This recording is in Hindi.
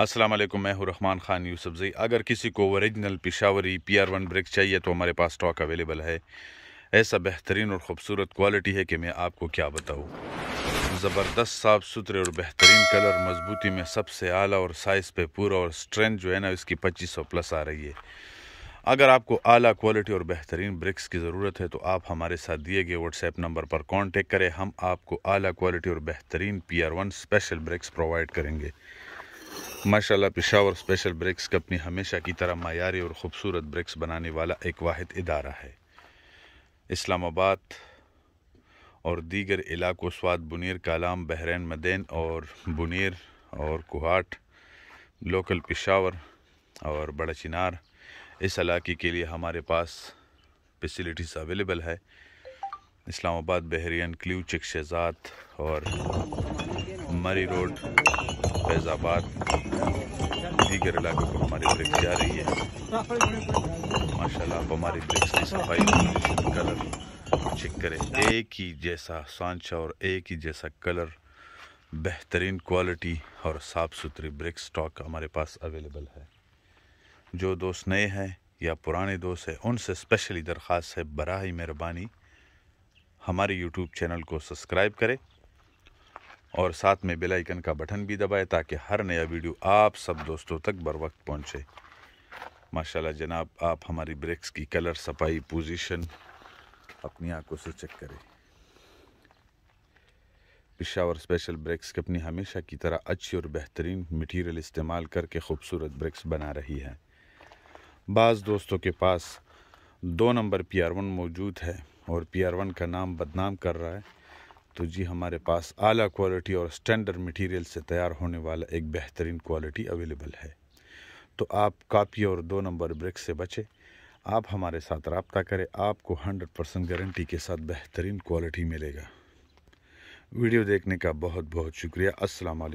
अस्सलाम वालेकुम मैं हूं रहमान ख़ान यूसुफ़ई अगर किसी को ओरिजिनल पिशावरी पी आर वन ब्रिक चाहिए तो हमारे पास स्टॉक अवेलेबल है ऐसा बेहतरीन और ख़ूबसूरत क्वालिटी है कि मैं आपको क्या बताऊँ ज़बरदस्त साफ़ सुथरे और बेहतरीन कलर मजबूती में सबसे आला और साइज़ पे पूरा और स्ट्रेंथ जो है ना इसकी पच्चीस सौ प्लस आ रही है अगर आपको आला क्वालिटी और बेहतरीन ब्रिक्स की ज़रूरत है तो आप हमारे साथ दिए गए व्हाट्सएप नंबर पर कांटेक्ट करें हम आपको आला क्वालिटी और बेहतरीन P R one special bricks provide करेंगे माशाल्लाह पिशावर स्पेशल ब्रिक्स कंपनी हमेशा की तरह मायारी और ख़ूबसूरत ब्रिक्स बनाने वाला एक वाद इदारा है इस्लामाबाद और दीगर इलाकों स्वाद बुनीर कलाम बहरीन मदेन और बुनीर और कुहाट लोकल पिशावर और बड़ा चिनार इस इलाके के लिए हमारे पास फैसिलिटीज़ अवेलेबल है इस्लामाबाद बहरीन क्ल्यू चिक शहजाद और मरी रोड फैज़ाबाद दीगर इलाकों पर हमारी ब्रिक्स जा रही है माशाल्लाह आप हमारी ब्रिक्स की सफाई कलर चेक करें एक ही जैसा सांचा और एक ही जैसा कलर बेहतरीन क्वालिटी और साफ़ सुथरी ब्रिक स्टॉक हमारे पास अवेलेबल है जो दोस्त नए हैं या पुराने दोस्त हैं उनसे स्पेशली दरख्वास्त है बरह मेहरबानी हमारे यूट्यूब चैनल को सब्सक्राइब करें और साथ में बेल आइकन का बटन भी दबाएं ताकि हर नया वीडियो आप सब दोस्तों तक बर वक्त पहुँचे माशाल्लाह जनाब आप हमारी ब्रेक्स की कलर सफाई पोजीशन अपनी आंखों से चेक करें पिशावर स्पेशल ब्रेक्स कंपनी हमेशा की तरह अच्छी और बेहतरीन मटेरियल इस्तेमाल करके खूबसूरत ब्रेक्स बना रही है बाज़ दोस्तों के पास दो नंबर पी आर वन मौजूद है और पी आर वन का नाम बदनाम कर रहा है तो जी हमारे पास आला क्वालिटी और स्टैंडर्ड मटेरियल से तैयार होने वाला एक बेहतरीन क्वालिटी अवेलेबल है तो आप कापी और दो नंबर ब्रिक से बचें आप हमारे साथ रबता करें आपको 100 परसेंट गारंटी के साथ बेहतरीन क्वालिटी मिलेगा वीडियो देखने का बहुत बहुत शुक्रिया अस्सलाम